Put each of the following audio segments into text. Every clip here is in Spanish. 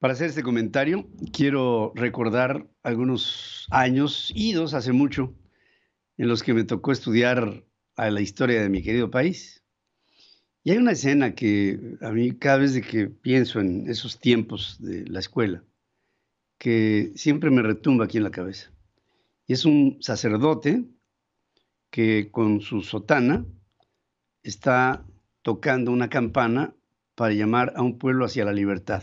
Para hacer este comentario, quiero recordar algunos años idos hace mucho en los que me tocó estudiar a la historia de mi querido país. Y hay una escena que a mí cada vez que pienso en esos tiempos de la escuela, que siempre me retumba aquí en la cabeza. Y es un sacerdote que con su sotana está tocando una campana para llamar a un pueblo hacia la libertad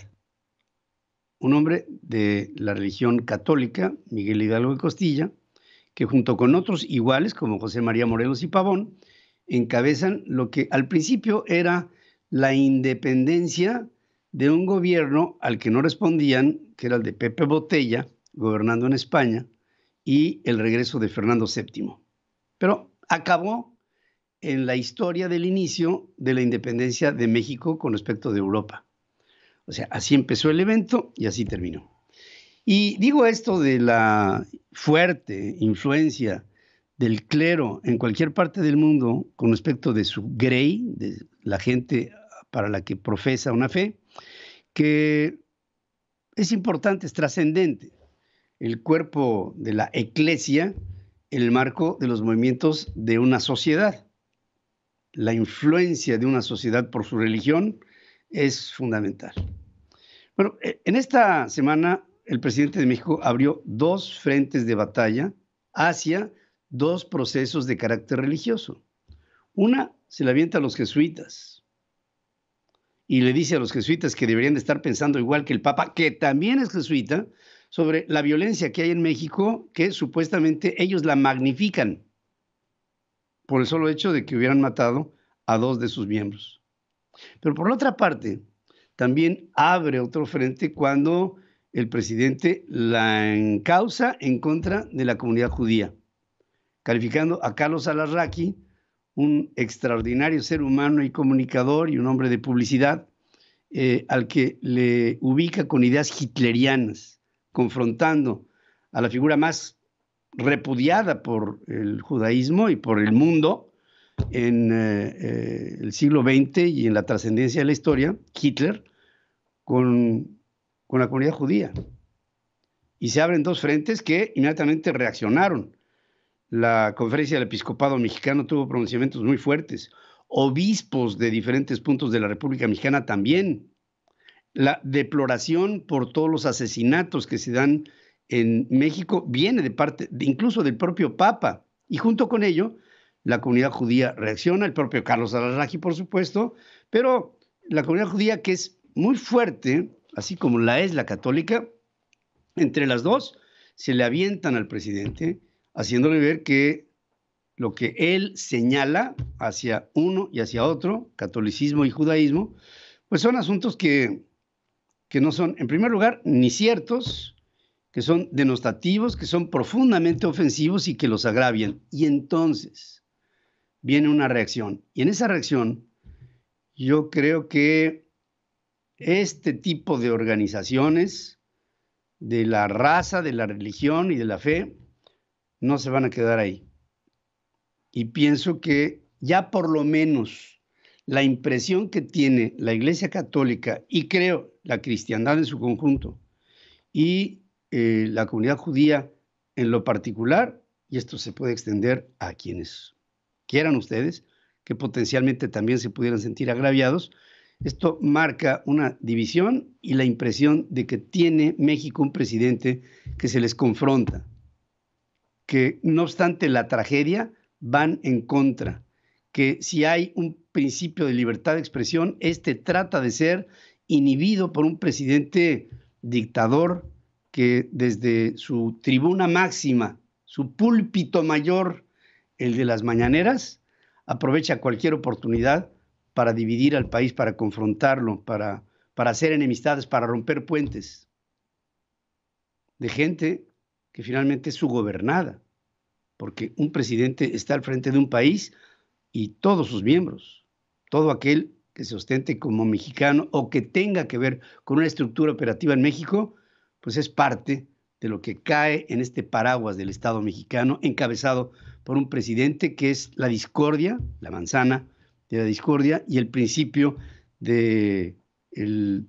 un hombre de la religión católica, Miguel Hidalgo de Costilla, que junto con otros iguales como José María Morelos y Pavón, encabezan lo que al principio era la independencia de un gobierno al que no respondían, que era el de Pepe Botella, gobernando en España, y el regreso de Fernando VII. Pero acabó en la historia del inicio de la independencia de México con respecto de Europa. O sea, así empezó el evento y así terminó. Y digo esto de la fuerte influencia del clero en cualquier parte del mundo con respecto de su grey, de la gente para la que profesa una fe, que es importante, es trascendente. El cuerpo de la eclesia, el marco de los movimientos de una sociedad. La influencia de una sociedad por su religión es fundamental. Bueno, e, en esta semana el presidente de México abrió dos frentes de batalla hacia dos procesos de carácter religioso. Una se la avienta a los jesuitas y le dice a los jesuitas que deberían de estar pensando igual que el Papa, que también es jesuita, sobre la violencia que hay en México, que supuestamente ellos la magnifican por el solo hecho de que hubieran matado a dos de sus miembros. Pero por la otra parte, también abre otro frente cuando el presidente la encausa en contra de la comunidad judía, calificando a Carlos Alarraqui, un extraordinario ser humano y comunicador y un hombre de publicidad, eh, al que le ubica con ideas hitlerianas, confrontando a la figura más repudiada por el judaísmo y por el mundo, en eh, eh, el siglo XX y en la trascendencia de la historia, Hitler, con, la comunidad judía. Y se abren dos frentes que inmediatamente reaccionaron. La conferencia del episcopado mexicano tuvo pronunciamientos muy fuertes. Obispos de diferentes puntos de la República Mexicana también. La deploración por todos los asesinatos que se dan en México viene de parte, incluso del propio Papa. Y junto con ello, la comunidad judía reacciona, el propio Carlos Alarraji, por supuesto, pero la comunidad judía que es muy fuerte, así como la es la católica, entre las dos se le avientan al presidente, haciéndole ver que lo que él señala hacia uno y hacia otro, catolicismo y judaísmo, pues son asuntos que, que no son, en primer lugar, ni ciertos, que son denostativos, que son profundamente ofensivos y que los agravian. Y entonces, viene una reacción. Y en esa reacción, yo creo que este tipo de organizaciones de la raza, de la religión y de la fe, no se van a quedar ahí. Y pienso que ya por lo menos la impresión que tiene la Iglesia Católica y creo la cristiandad en su conjunto y eh, la comunidad judía en lo particular, y esto se puede extender a quienes quieran ustedes, que potencialmente también se pudieran sentir agraviados. Esto marca una división y la impresión de que tiene México un presidente que se les confronta, que no obstante la tragedia van en contra, que si hay un principio de libertad de expresión, este trata de ser inhibido por un presidente dictador que desde su tribuna máxima, su púlpito mayor, el de las mañaneras, aprovecha cualquier oportunidad para dividir al país, para confrontarlo, para, para hacer enemistades, para romper puentes de gente que finalmente es su gobernada, porque un presidente está al frente de un país y todos sus miembros, todo aquel que se ostente como mexicano o que tenga que ver con una estructura operativa en México, pues es parte de lo que cae en este paraguas del Estado mexicano, encabezado por un presidente que es la discordia, la manzana de la discordia y el principio del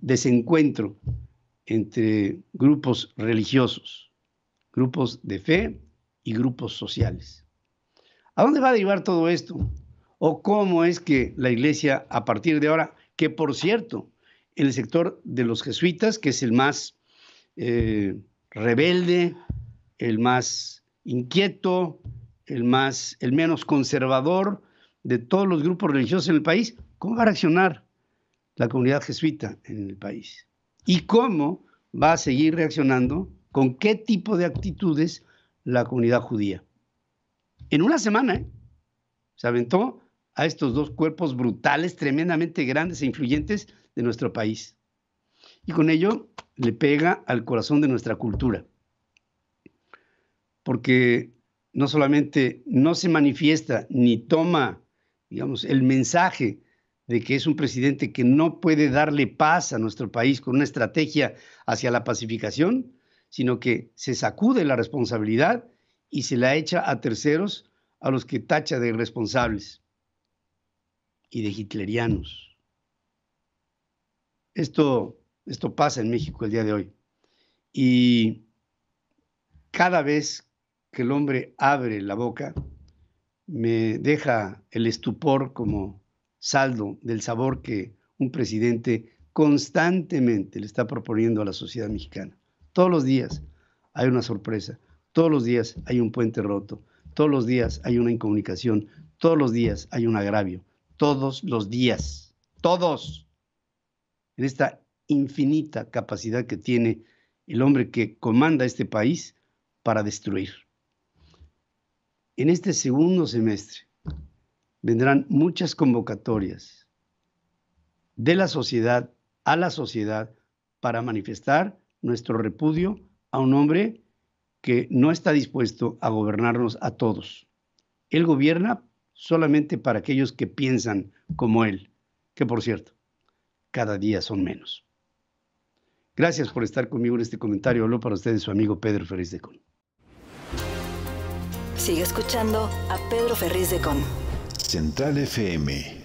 desencuentro entre grupos religiosos, grupos de fe y grupos sociales. ¿A dónde va a derivar todo esto? ¿O cómo es que la iglesia a partir de ahora, que por cierto, en el sector de los jesuitas, que es el más... Eh, rebelde, el más inquieto, el, más, el menos conservador de todos los grupos religiosos en el país, ¿cómo va a reaccionar la comunidad jesuita en el país? ¿Y cómo va a seguir reaccionando? ¿Con qué tipo de actitudes la comunidad judía? En una semana ¿eh? se aventó a estos dos cuerpos brutales, tremendamente grandes e influyentes de nuestro país. Y con ello le pega al corazón de nuestra cultura. Porque no solamente no se manifiesta ni toma, digamos, el mensaje de que es un presidente que no puede darle paz a nuestro país con una estrategia hacia la pacificación, sino que se sacude la responsabilidad y se la echa a terceros a los que tacha de irresponsables y de hitlerianos. Esto esto pasa en México el día de hoy. Y cada vez que el hombre abre la boca, me deja el estupor como saldo del sabor que un presidente constantemente le está proponiendo a la sociedad mexicana. Todos los días hay una sorpresa, todos los días hay un puente roto, todos los días hay una incomunicación, todos los días hay un agravio, todos los días, todos, en esta infinita capacidad que tiene el hombre que comanda este país para destruir. En este segundo semestre vendrán muchas convocatorias de la sociedad a la sociedad para manifestar nuestro repudio a un hombre que no está dispuesto a gobernarnos a todos. Él gobierna solamente para aquellos que piensan como él, que por cierto, cada día son menos. Gracias por estar conmigo en este comentario. Habló para ustedes su amigo Pedro Ferriz de Con. Sigue escuchando a Pedro Ferriz de Con. Central FM